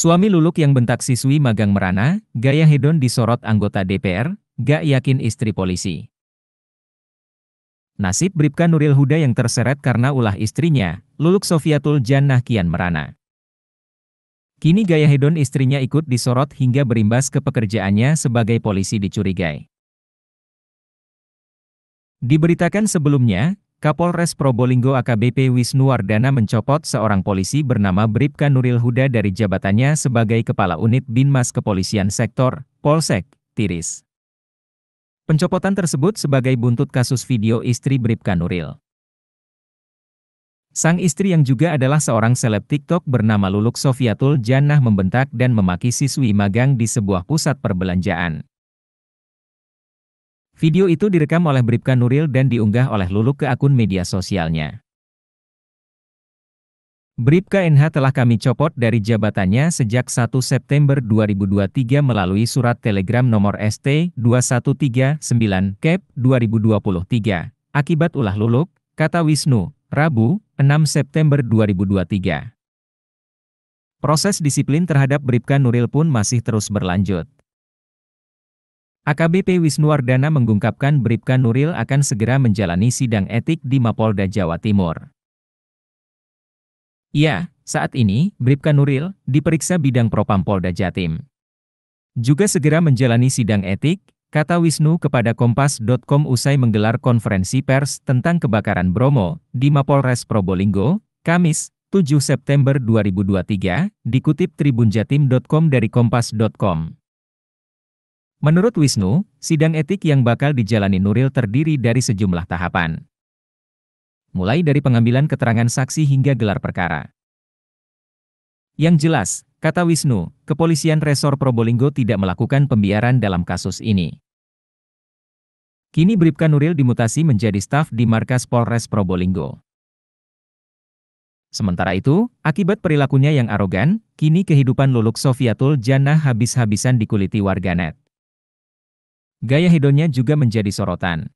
Suami Luluk yang bentak siswi magang merana, gaya hedon disorot anggota DPR, gak yakin istri polisi. Nasib Bribka Nuril Huda yang terseret karena ulah istrinya, Luluk Sofiatul Jannah kian merana. Kini gaya hedon istrinya ikut disorot hingga berimbas ke pekerjaannya sebagai polisi dicurigai. Diberitakan sebelumnya, Kapolres Probolinggo AKBP Wisnuwardana mencopot seorang polisi bernama Bribka Nuril Huda dari jabatannya sebagai Kepala Unit Binmas Kepolisian Sektor, Polsek, Tiris. Pencopotan tersebut sebagai buntut kasus video istri Bribka Nuril. Sang istri yang juga adalah seorang seleb TikTok bernama Luluk Sofiatul Jannah membentak dan memaki siswi magang di sebuah pusat perbelanjaan. Video itu direkam oleh Bribka Nuril dan diunggah oleh Luluk ke akun media sosialnya. Bribka NH telah kami copot dari jabatannya sejak 1 September 2023 melalui surat telegram nomor ST 2139 KEP 2023 akibat ulah luluk, kata Wisnu, Rabu, 6 September 2023. Proses disiplin terhadap Bribka Nuril pun masih terus berlanjut. AKBP Wisnuwardana mengungkapkan Bribka Nuril akan segera menjalani sidang etik di Mapolda Jawa Timur. Ya, saat ini, Bribka Nuril diperiksa bidang Propam Polda Jatim. Juga segera menjalani sidang etik, kata Wisnu kepada Kompas.com usai menggelar konferensi pers tentang kebakaran Bromo di Mapolres Probolinggo, Kamis, 7 September 2023, dikutip tribunjatim.com dari Kompas.com. Menurut Wisnu, sidang etik yang bakal dijalani Nuril terdiri dari sejumlah tahapan. Mulai dari pengambilan keterangan saksi hingga gelar perkara. Yang jelas, kata Wisnu, kepolisian Resor Probolinggo tidak melakukan pembiaran dalam kasus ini. Kini Bribka Nuril dimutasi menjadi staf di markas Polres Probolinggo. Sementara itu, akibat perilakunya yang arogan, kini kehidupan Luluk Sofiatul Jannah habis-habisan dikuliti warganet. Gaya hedonnya juga menjadi sorotan.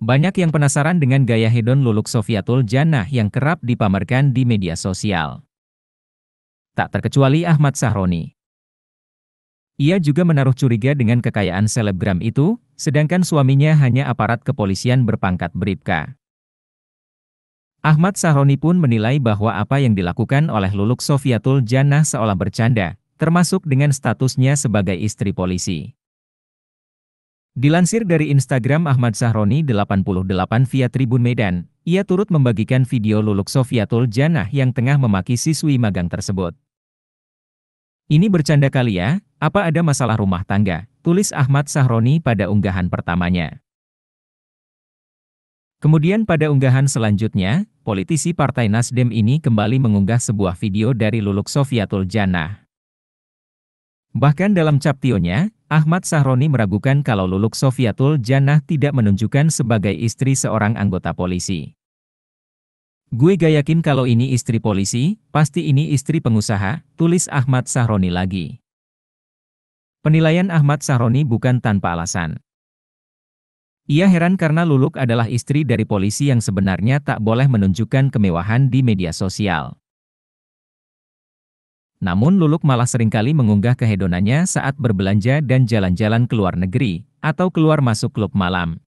Banyak yang penasaran dengan gaya hedon Luluk Sofiatul Jannah yang kerap dipamerkan di media sosial. Tak terkecuali Ahmad Sahroni. Ia juga menaruh curiga dengan kekayaan selebgram itu, sedangkan suaminya hanya aparat kepolisian berpangkat bribka. Ahmad Sahroni pun menilai bahwa apa yang dilakukan oleh Luluk Sofiatul Jannah seolah bercanda, termasuk dengan statusnya sebagai istri polisi. Dilansir dari Instagram Ahmad Sahroni 88 via Tribun Medan, ia turut membagikan video Luluk Sofiatul Janah yang tengah memaki siswi magang tersebut. Ini bercanda kali ya, apa ada masalah rumah tangga, tulis Ahmad Sahroni pada unggahan pertamanya. Kemudian pada unggahan selanjutnya, politisi Partai Nasdem ini kembali mengunggah sebuah video dari Luluk Sofiatul Janah. Bahkan dalam captionnya, Ahmad Sahroni meragukan kalau Luluk Sofiatul Jannah tidak menunjukkan sebagai istri seorang anggota polisi. Gue gak yakin kalau ini istri polisi, pasti ini istri pengusaha, tulis Ahmad Sahroni lagi. Penilaian Ahmad Sahroni bukan tanpa alasan. Ia heran karena Luluk adalah istri dari polisi yang sebenarnya tak boleh menunjukkan kemewahan di media sosial. Namun Luluk malah seringkali mengunggah kehedonannya saat berbelanja dan jalan-jalan ke luar negeri, atau keluar masuk klub malam.